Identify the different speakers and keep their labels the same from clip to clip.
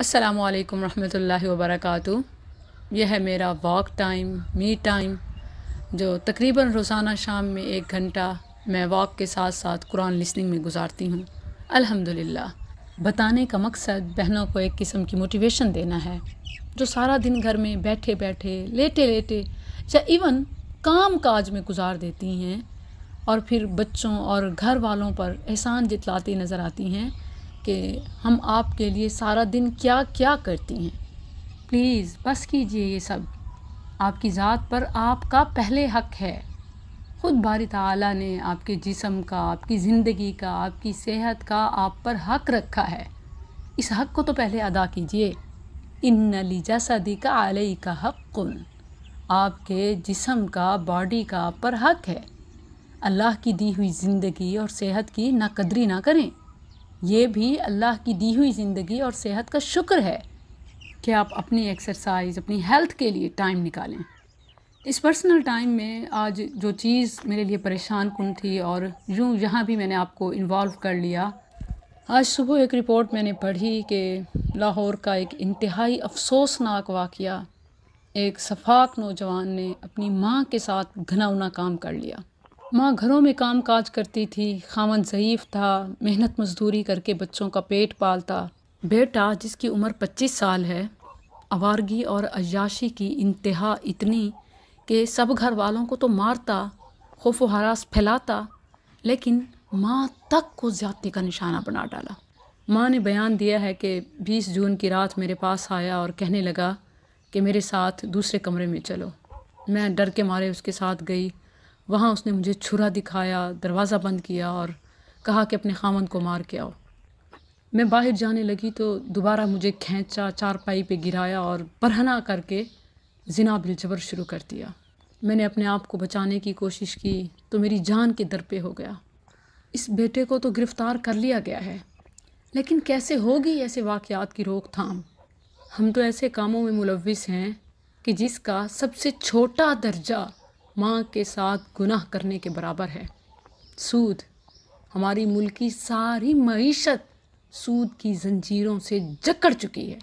Speaker 1: असलकम वरहमल वर्क यह है मेरा वॉक टाइम मी टाइम जो तकरीबन रोज़ाना शाम में एक घंटा मैं वॉक के साथ साथ कुरान लिसनिंग में गुजारती हूँ अल्हम्दुलिल्लाह बताने का मकसद बहनों को एक किस्म की मोटिवेशन देना है जो सारा दिन घर में बैठे बैठे लेटे लेटे या इवन काम काज में गुजार देती हैं और फिर बच्चों और घर वालों पर एहसान जितलाती नज़र आती हैं कि हम आपके लिए सारा दिन क्या क्या करती हैं प्लीज़ बस कीजिए ये सब आपकी ज़ात पर आपका पहले हक है ख़ुद बारी तला ने आपके जिसम का आपकी ज़िंदगी का आपकी सेहत का आप पर हक रखा है इस हक को तो पहले अदा कीजिए इन नली जसदी का आलई का हक आपके जिसम का बॉडी का आप पर हक है अल्लाह की दी हुई ज़िंदगी और सेहत की नाकदरी ना करें ये भी अल्लाह की दी हुई ज़िंदगी और सेहत का शुक्र है कि आप अपनी एक्सरसाइज अपनी हेल्थ के लिए टाइम निकालें इस पर्सनल टाइम में आज जो चीज़ मेरे लिए परेशान कन थी और यूँ यहाँ भी मैंने आपको इन्वॉल्व कर लिया आज सुबह एक रिपोर्ट मैंने पढ़ी कि लाहौर का एक इंतहाई अफसोसनाक वाक़ एक शफाक नौजवान ने अपनी माँ के साथ घनाउना काम कर लिया माँ घरों में काम काज करती थी खावन ज़यीफ़ था मेहनत मजदूरी करके बच्चों का पेट पालता बेटा जिसकी उम्र 25 साल है आवारगी और अयाशी की इंतहा इतनी कि सब घर वालों को तो मारता खौफ हरास फैलाता लेकिन माँ तक को ज़्यादती का निशाना बना डाला माँ ने बयान दिया है कि 20 जून की रात मेरे पास आया और कहने लगा कि मेरे साथ दूसरे कमरे में चलो मैं डर के मारे उसके साथ गई वहाँ उसने मुझे छुरा दिखाया दरवाज़ा बंद किया और कहा कि अपने खामन को मार के आओ मैं बाहर जाने लगी तो दोबारा मुझे खींचा चारपाई पे गिराया और बरहना करके जिना बिलजबर शुरू कर दिया मैंने अपने आप को बचाने की कोशिश की तो मेरी जान के दर पे हो गया इस बेटे को तो गिरफ़्तार कर लिया गया है लेकिन कैसे होगी ऐसे वाक़ात की रोकथाम हम तो ऐसे कामों में मुलविस हैं कि जिसका सबसे छोटा दर्जा माँ के साथ गुनाह करने के बराबर है सूद हमारी मुल्क की सारी मीशत सूद की जंजीरों से जकड़ चुकी है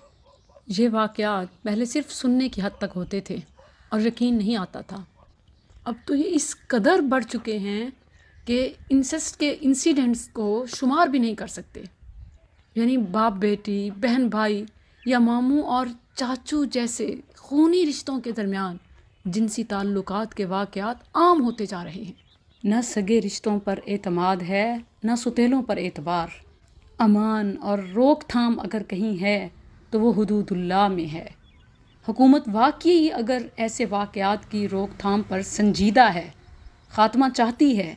Speaker 1: ये वाक़ात पहले सिर्फ सुनने की हद तक होते थे और यकीन नहीं आता था अब तो ये इस कदर बढ़ चुके हैं कि इंसेस्ट के इंसिडेंट्स को शुमार भी नहीं कर सकते यानी बाप बेटी बहन भाई या मामू और चाचू जैसे खूनी रिश्तों के दरमियान जिनसी ताल्लुक के वाक़ात आम होते जा रहे हैं न सगे रिश्तों पर अतमाद है न सतीलों पर एतबार अमान और रोकथाम अगर कहीं है तो वो हदूदुल्ला में है हुकूमत वाकई अगर ऐसे वाक़ात की रोकथाम पर संजीदा है ख़ात्मा चाहती है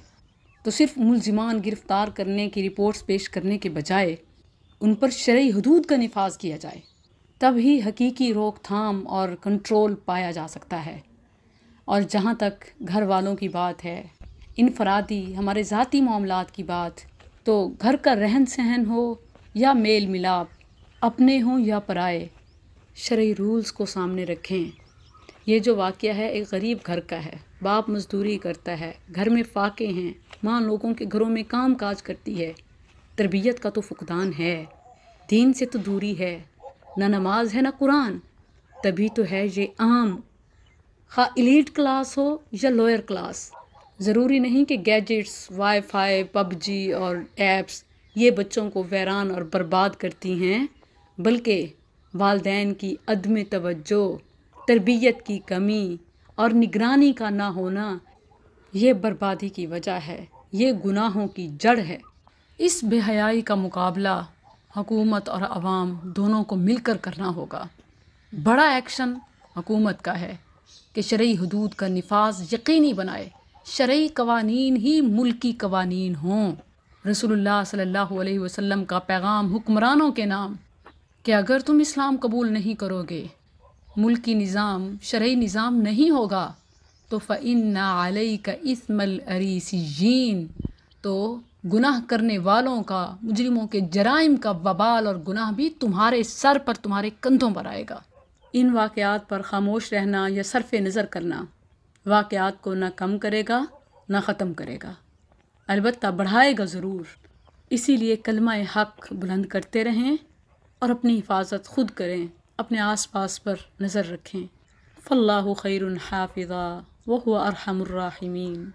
Speaker 1: तो सिर्फ मुलजमान गिरफ़्तार करने की रिपोर्ट्स पेश करने के बजाय उन पर शर्य हदूद का नफाज किया जाए तब ही हकीकी रोकथाम और कंट्रोल पाया जा सकता है और जहाँ तक घर वालों की बात है इनफरादी हमारे ज़ाती मामला की बात तो घर का रहन सहन हो या मेल मिलाप अपने हों या पराए शर्य रूल्स को सामने रखें ये जो वाक़ है एक गरीब घर का है बाप मजदूरी करता है घर में फाके हैं माँ लोगों के घरों में काम काज करती है तरबियत का तो फुकदान है दीन से तो दूरी है ना नमाज है ना कुरान तभी तो है ये आम खा इलीट क्लास हो या लोअर क्लास ज़रूरी नहीं कि गैजेट्स वाईफाई, पबजी और ऐप्स ये बच्चों को वैरान और बर्बाद करती हैं बल्कि वालदेन की अदम तवज्जो तरबियत की कमी और निगरानी का ना होना ये बर्बादी की वजह है ये गुनाहों की जड़ है इस बेहयाई का मुकाबला हकूमत और आवाम दोनों को मिलकर करना होगा बड़ा एक्शन हुकूमत का है कि शर्य हदूद का नफाज यकीनी बनाए शर्य कवानीन ही मुल्की कवानीन हों रसोल्ला सल्ला वसम का पैगाम हुक्मरानों के नाम कि अगर तुम इस्लाम कबूल नहीं करोगे मुल्की निज़ाम शर्य निज़ाम नहीं होगा तो फ़िन आलई का इसमल अरीसीन तो गुनाह करने वालों का मुजरिमों के जराइम का बबाल और गुनाह भी तुम्हारे सर पर तुम्हारे कंधों पर आएगा इन वाकयात पर खामोश रहना या सरफ नज़र करना वाकयात को ना कम करेगा ना ख़त्म करेगा अलबत् बढ़ाएगा ज़रूर इसीलिए कलमा हक़ बुलंद करते रहें और अपनी हिफाजत खुद करें अपने आस पास पर नज़र रखें फ़ल्ला खैर हाफिज़ा वह अरहमर्राहिमीन